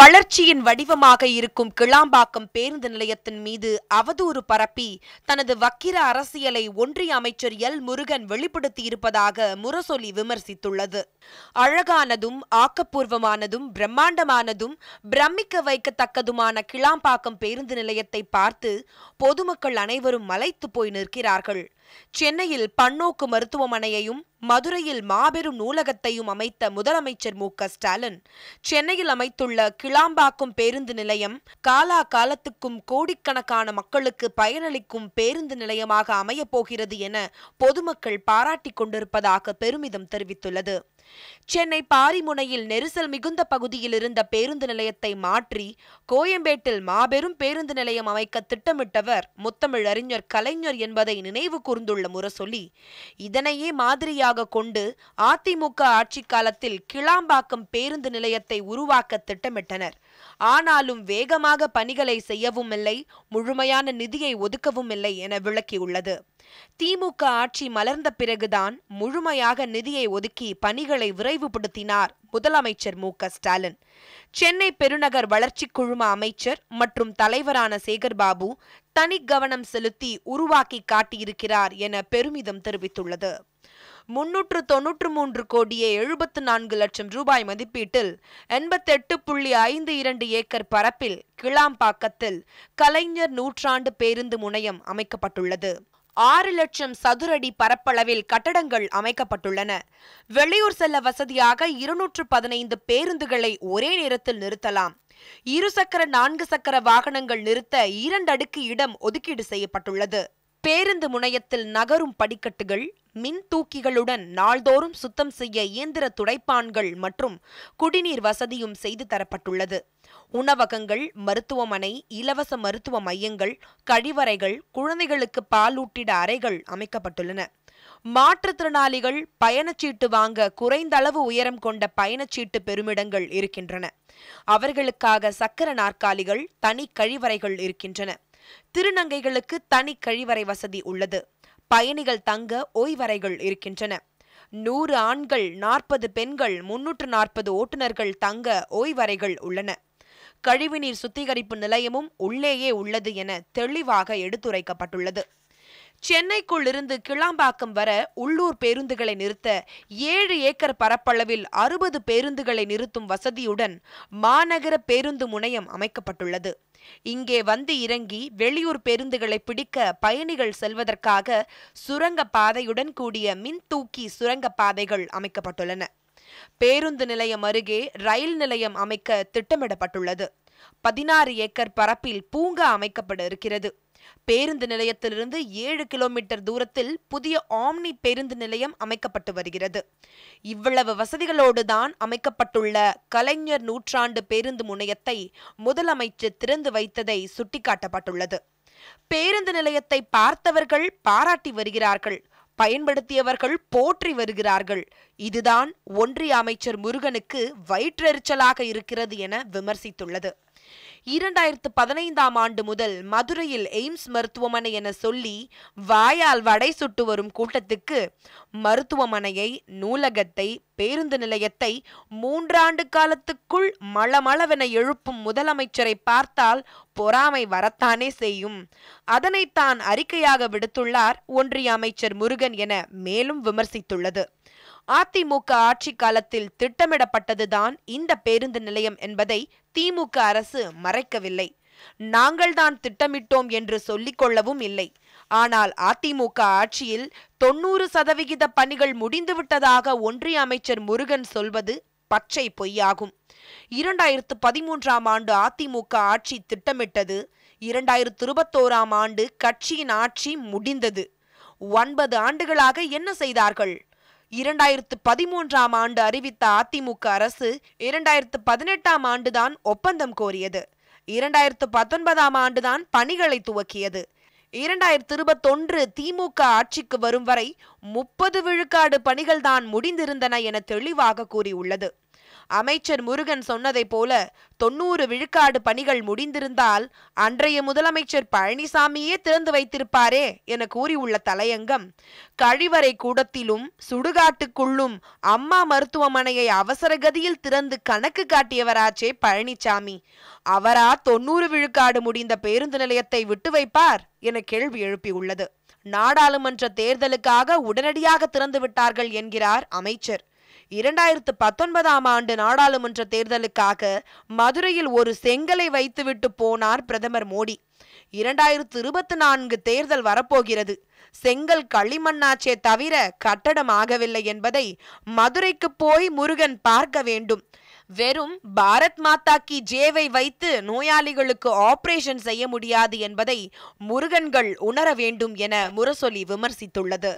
வளர்ச்சியின் வடிவமாக இருக்கும் கிளாம்பாக்கம் பேருந்து நிலையத்தின் மீது அவதூறு பரப்பி தனது வக்கிர அரசியலை ஒன்றிய அமைச்சர் எல் முருகன் வெளிப்படுத்தியிருப்பதாக முரசொலி விமர்சித்துள்ளது அழகானதும் ஆக்கப்பூர்வமானதும் பிரம்மாண்டமானதும் பிரமிக்க வைக்கத்தக்கதுமான கிளாம்பாக்கம் பேருந்து நிலையத்தை பார்த்து பொதுமக்கள் அனைவரும் மலைத்து போய் நிற்கிறார்கள் சென்னையில் பன்னோக்கு மருத்துவமனையையும் மதுரையில் மாபெரும் நூலகத்தையும் அமைத்த முதலமைச்சர் மு ஸ்டாலின் சென்னையில் அமைத்துள்ள கிளாம்பாக்கும் பேருந்து நிலையம் காலா காலத்துக்கும் கோடிக்கணக்கான மக்களுக்கு பயனளிக்கும் பேருந்து நிலையமாக அமையப்போகிறது என பொதுமக்கள் பாராட்டிக் கொண்டிருப்பதாக பெருமிதம் தெரிவித்துள்ளது சென்னை பாரிமுனையில் நெரிசல் மிகுந்த பகுதியில் இருந்த பேருந்து நிலையத்தை மாற்றி கோயம்பேட்டில் மாபெரும் பேருந்து நிலையம் அமைக்க திட்டமிட்டவர் முத்தமிழ் அறிஞர் கலைஞர் என்பதை நினைவு கூர்ந்துள்ள முரசொலி இதனையே மாதிரியாக கொண்டு அதிமுக ஆட்சி காலத்தில் கிளாம்பாக்கம் பேருந்து நிலையத்தை உருவாக்க திட்டமிட்டனர் ஆனாலும் வேகமாக பணிகளை செய்யவும் இல்லை முழுமையான நிதியை ஒதுக்கவும் இல்லை என விளக்கியுள்ளது திமுக ஆட்சி மலர்ந்த பிறகுதான் முழுமையாக நிதியை ஒதுக்கி பணிகளை விரைவுபடுத்தினார் முதலமைச்சர் மு ஸ்டாலின் சென்னை பெருநகர் வளர்ச்சி குழும அமைச்சர் மற்றும் தலைவரான சேகர்பாபு தனி கவனம் செலுத்தி உருவாக்கி காட்டியிருக்கிறார் என பெருமிதம் தெரிவித்துள்ளது முன்னூற்று தொன்னூற்று மூன்று கோடியே எழுபத்து நான்கு லட்சம் ரூபாய் மதிப்பீட்டில் எண்பத்தெட்டு புள்ளி ஐந்து இரண்டு ஏக்கர் பரப்பில் கிளாம்பாக்கத்தில் கலைஞர் நூற்றாண்டு பேருந்து முனையம் அமைக்கப்பட்டுள்ளது ஆறு லட்சம் சதுரடி பரப்பளவில் கட்டடங்கள் அமைக்கப்பட்டுள்ளன வெளியூர் செல்ல வசதியாக இருநூற்று பதினைந்து பேருந்துகளை ஒரே நேரத்தில் நிறுத்தலாம் இருசக்கர நான்கு சக்கர வாகனங்கள் நிறுத்த இரண்டு அடுக்கு இடம் ஒதுக்கீடு செய்யப்பட்டுள்ளது பேருந்து முனையத்தில் நகரும் படிக்கட்டுகள் மின் தூக்கிகளுடன் நாள்தோறும் சுத்தம் செய்ய இயந்திர துடைப்பான்கள் மற்றும் குடிநீர் வசதியும் செய்து தரப்பட்டுள்ளது உணவகங்கள் மருத்துவமனை இலவச மருத்துவ மையங்கள் கழிவறைகள் குழந்தைகளுக்கு பாலூட்டிட அறைகள் அமைக்கப்பட்டுள்ளன மாற்றுத்திறனாளிகள் பயணச்சீட்டு வாங்க குறைந்த அளவு உயரம் கொண்ட பயணச்சீட்டு பெருமிடங்கள் இருக்கின்றன அவர்களுக்காக சக்கர நாற்காலிகள் தனி கழிவறைகள் இருக்கின்றன திருநங்கைகளுக்கு தனி கழிவறை வசதி உள்ளது பயணிகள் தங்க ஓய்வறைகள் இருக்கின்றன நூறு ஆண்கள் நாற்பது பெண்கள் முன்னூற்று நாற்பது ஓட்டுநர்கள் தங்க ஓய்வறைகள் உள்ளன கழிவுநீர் சுத்திகரிப்பு நிலையமும் உள்ளேயே உள்ளது என தெளிவாக எடுத்துரைக்கப்பட்டுள்ளது சென்னைக்குள் இருந்து கிளாம்பாக்கம் வர உள்ளூர் பேருந்துகளை நிறுத்த ஏழு ஏக்கர் பரப்பளவில் அறுபது பேருந்துகளை நிறுத்தும் வசதியுடன் மாநகர பேருந்து முனையம் அமைக்கப்பட்டுள்ளது இங்கே வந்து இறங்கி வெளியூர் பேருந்துகளை பிடிக்க பயணிகள் செல்வதற்காக சுரங்க பாதையுடன் கூடிய மின்தூக்கி சுரங்க பாதைகள் அமைக்கப்பட்டுள்ளன பேருந்து நிலையம் அருகே ரயில் நிலையம் அமைக்க திட்டமிடப்பட்டுள்ளது பதினாறு ஏக்கர் பரப்பில் பூங்கா அமைக்கப்பட இருக்கிறது பேருந்து நிலையத்திலிருந்து ஏழு கிலோமீட்டர் தூரத்தில் புதிய ஆம்னி பேருந்து நிலையம் அமைக்கப்பட்டு வருகிறது இவ்வளவு வசதிகளோடு தான் அமைக்கப்பட்டுள்ள கலைஞர் நூற்றாண்டு பேருந்து முனையத்தை முதலமைச்சர் திறந்து வைத்ததை சுட்டிக்காட்டப்பட்டுள்ளது பேருந்து நிலையத்தை பார்த்தவர்கள் பாராட்டி வருகிறார்கள் பயன்படுத்தியவர்கள் போற்றி வருகிறார்கள் இதுதான் ஒன்றிய அமைச்சர் முருகனுக்கு வயிற்றெரிச்சலாக இருக்கிறது என விமர்சித்துள்ளது இரண்டாயிரத்து பதினைந்தாம் ஆண்டு முதல் மதுரையில் எய்ம்ஸ் மருத்துவமனை என சொல்லி வாயால் வடை சுட்டு வரும் கூட்டத்துக்கு மருத்துவமனையை நூலகத்தை பேருந்து நிலையத்தை மூன்றாண்டு காலத்துக்குள் மளமளவென எழுப்பும் முதலமைச்சரை பார்த்தால் பொறாமை வரத்தானே செய்யும் அதனைத்தான் அறிக்கையாக விடுத்துள்ளார் ஒன்றிய அமைச்சர் முருகன் என மேலும் விமர்சித்துள்ளது அதிமுக ஆட்சி காலத்தில் திட்டமிடப்பட்டதுதான் இந்த பேருந்து நிலையம் என்பதை திமுக அரசு மறைக்கவில்லை நாங்கள்தான் திட்டமிட்டோம் என்று சொல்லிக்கொள்ளவும் இல்லை ஆனால் அதிமுக ஆட்சியில் தொன்னூறு சதவிகித பணிகள் முடிந்துவிட்டதாக ஒன்றிய அமைச்சர் முருகன் சொல்வது பச்சை பொய்யாகும் இரண்டாயிரத்து பதிமூன்றாம் ஆண்டு அதிமுக ஆட்சி திட்டமிட்டது இரண்டாயிரத்து இருபத்தோராம் ஆண்டு கட்சியின் ஆட்சி முடிந்தது ஒன்பது ஆண்டுகளாக என்ன செய்தார்கள் இரண்டாயிரத்து பதிமூன்றாம் ஆண்டு அறிவித்த அதிமுக அரசு இரண்டாயிரத்து பதினெட்டாம் ஆண்டுதான் ஒப்பந்தம் கோரியது இரண்டாயிரத்து பத்தொன்பதாம் ஆண்டுதான் பணிகளை துவக்கியது இரண்டாயிரத்து இருபத்தொன்று திமுக ஆட்சிக்கு வரும் வரை முப்பது விழுக்காடு பணிகள்தான் முடிந்திருந்தன என தெளிவாக கூறியுள்ளது அமைச்சர் முருகன் சொன்னதைப் போல தொன்னூறு விழுக்காடு பணிகள் முடிந்திருந்தால் அன்றைய முதலமைச்சர் பழனிசாமியே திறந்து வைத்திருப்பாரே என கூறியுள்ள தலையங்கம் கழிவறை கூடத்திலும் சுடுகாட்டுக்குள்ளும் அம்மா மருத்துவமனையை அவசர கதியில் திறந்து கணக்கு காட்டியவராச்சே பழனிசாமி அவரா தொன்னூறு விழுக்காடு முடிந்த பேருந்து நிலையத்தை விட்டு வைப்பார் என கேள்வி எழுப்பியுள்ளது நாடாளுமன்ற தேர்தலுக்காக உடனடியாக திறந்து விட்டார்கள் என்கிறார் அமைச்சர் இரண்டாயிரத்து பத்தொன்பதாம் ஆண்டு நாடாளுமன்ற தேர்தலுக்காக மதுரையில் ஒரு செங்கலை வைத்துவிட்டு போனார் பிரதமர் மோடி இரண்டாயிரத்து இருபத்தி நான்கு தேர்தல் வரப்போகிறது செங்கல் களிமண்ணாச்சே தவிர கட்டடம் ஆகவில்லை என்பதை மதுரைக்கு போய் முருகன் பார்க்க வேண்டும் வெறும் பாரத் மாதா கி ஜேவை வைத்து நோயாளிகளுக்கு ஆபரேஷன் செய்ய முடியாது என்பதை முருகன்கள் உணர வேண்டும் என முரசொலி விமர்சித்துள்ளது